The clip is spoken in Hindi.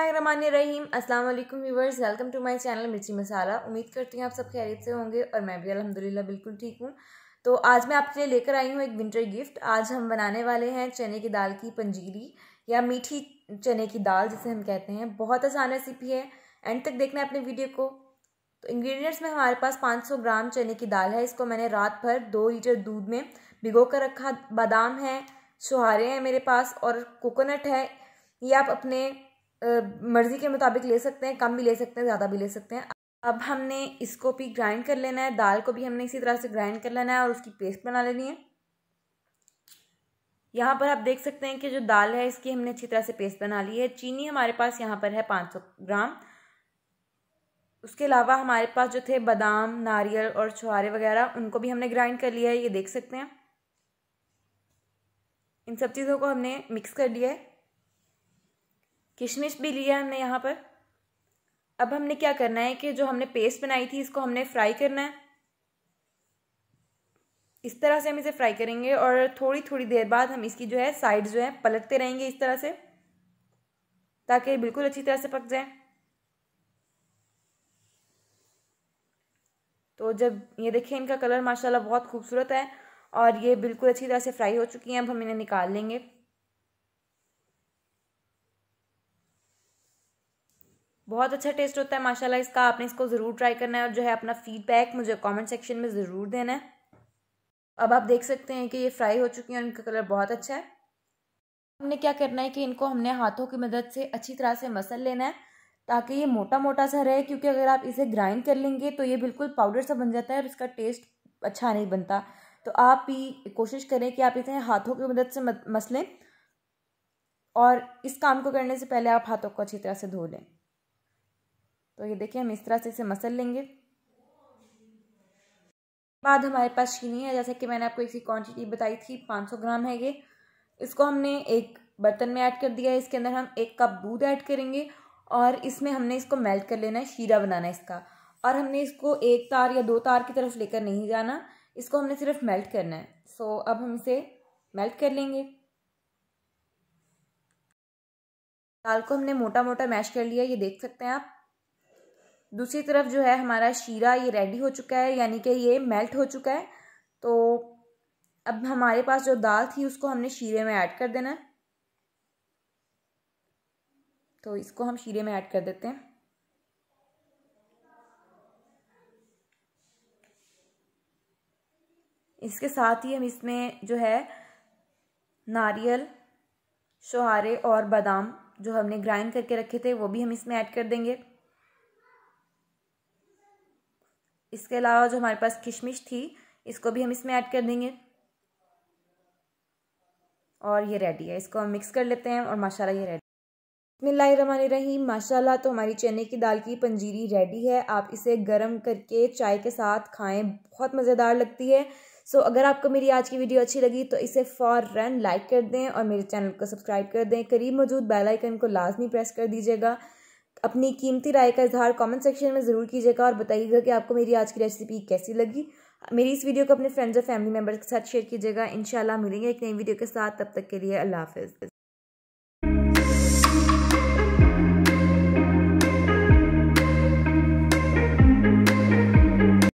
रहीम अस्सलाम वालेकुम viewers welcome to my channel Mirchi Masala उम्मीद करती हूँ आप सब खैरियत से होंगे और मैं भी अल्हम्दुलिल्लाह बिल्कुल ठीक हूँ तो आज मैं आपके लिए लेकर आई हूँ एक विंटर गिफ्ट आज हम बनाने वाले हैं चने की दाल की पंजीरी या मीठी चने की दाल जिसे हम कहते हैं बहुत आसान रेसिपी है एंड तक देखना है अपने वीडियो को तो इंग्रेडिएंट्स में हमारे पास सौ ग्राम चने की दाल है इसको मैंने रात भर दो लीटर दूध में भिगो कर रखा बादाम है छुहारे हैं मेरे पास और कोकोनट है ये आप अपने मर्ज़ी के मुताबिक ले सकते हैं कम भी ले सकते हैं ज़्यादा भी ले सकते हैं अब हमने इसको भी ग्राइंड कर लेना है दाल को भी हमने इसी तरह से ग्राइंड कर लेना है और उसकी पेस्ट बना लेनी है यहाँ पर आप देख सकते हैं कि जो दाल है इसकी हमने अच्छी तरह से पेस्ट बना ली है चीनी हमारे पास यहाँ पर है पाँच सौ ग्राम उसके अलावा हमारे पास जो थे बादाम नारियल और छुहारे वगैरह उनको भी हमने ग्राइंड कर लिया है ये देख सकते हैं इन सब चीज़ों को हमने मिक्स कर लिया है किशमिश भी लिया हमने यहाँ पर अब हमने क्या करना है कि जो हमने पेस्ट बनाई थी इसको हमने फ्राई करना है इस तरह से हम इसे फ्राई करेंगे और थोड़ी थोड़ी देर बाद हम इसकी जो है साइड जो है पलटते रहेंगे इस तरह से ताकि बिल्कुल अच्छी तरह से पक जाए तो जब ये देखें इनका कलर माशाल्लाह बहुत खूबसूरत है और ये बिल्कुल अच्छी तरह से फ्राई हो चुकी हैं अब हम इन्हें निकाल लेंगे बहुत अच्छा टेस्ट होता है माशाल्लाह इसका आपने इसको ज़रूर ट्राई करना है और जो है अपना फीडबैक मुझे कमेंट सेक्शन में ज़रूर देना है अब आप देख सकते हैं कि ये फ्राई हो चुकी हैं और इनका कलर बहुत अच्छा है हमने क्या करना है कि इनको हमने हाथों की मदद से अच्छी तरह से मसल लेना है ताकि ये मोटा मोटा सा रहे क्योंकि अगर आप इसे ग्राइंड कर लेंगे तो ये बिल्कुल पाउडर सा बन जाता है और इसका टेस्ट अच्छा नहीं बनता तो आप ही कोशिश करें कि आप इसे हाथों की मदद से मसलें और इस काम को करने से पहले आप हाथों को अच्छी तरह से धो लें तो ये देखिए हम इस तरह से इसे मसल लेंगे बाद हमारे पास चीनी है जैसे कि मैंने आपको इसकी क्वांटिटी बताई थी 500 ग्राम है ये इसको हमने एक बर्तन में ऐड कर दिया है इसके अंदर हम एक कप दूध ऐड करेंगे और इसमें हमने इसको मेल्ट कर लेना है शीरा बनाना है इसका और हमने इसको एक तार या दो तार की तरफ लेकर नहीं जाना इसको हमने सिर्फ मेल्ट करना है सो so, अब हम इसे मेल्ट कर लेंगे दाल को हमने मोटा मोटा मैश कर लिया ये देख सकते हैं आप दूसरी तरफ जो है हमारा शीरा ये रेडी हो चुका है यानी कि ये मेल्ट हो चुका है तो अब हमारे पास जो दाल थी उसको हमने शीरे में ऐड कर देना है तो इसको हम शीरे में ऐड कर देते हैं इसके साथ ही हम इसमें जो है नारियल शुहारे और बादाम जो हमने ग्राइंड करके रखे थे वो भी हम इसमें ऐड कर देंगे इसके अलावा जो हमारे पास किशमिश थी इसको भी हम इसमें ऐड कर देंगे और ये रेडी है इसको हम मिक्स कर लेते हैं और माशाल्लाह ये रेडी बसमिल्लाम माशाल्लाह तो हमारी चने की दाल की पंजीरी रेडी है आप इसे गर्म करके चाय के साथ खाएं बहुत मज़ेदार लगती है सो अगर आपको मेरी आज की वीडियो अच्छी लगी तो इसे फ़ौरन लाइक कर दें और मेरे चैनल को सब्सक्राइब कर दें करीब मौजूद बेल आइकन को लाजमी प्रेस कर दीजिएगा अपनी कीमती राय का इजहार कमेंट सेक्शन में ज़रूर कीजिएगा और बताइएगा कि आपको मेरी आज की रेसिपी कैसी लगी मेरी इस वीडियो को अपने फ्रेंड्स और फैमिली मेम्बर्स के साथ शेयर कीजिएगा इन मिलेंगे एक नई वीडियो के साथ तब तक के लिए अल्लाह हाफिज़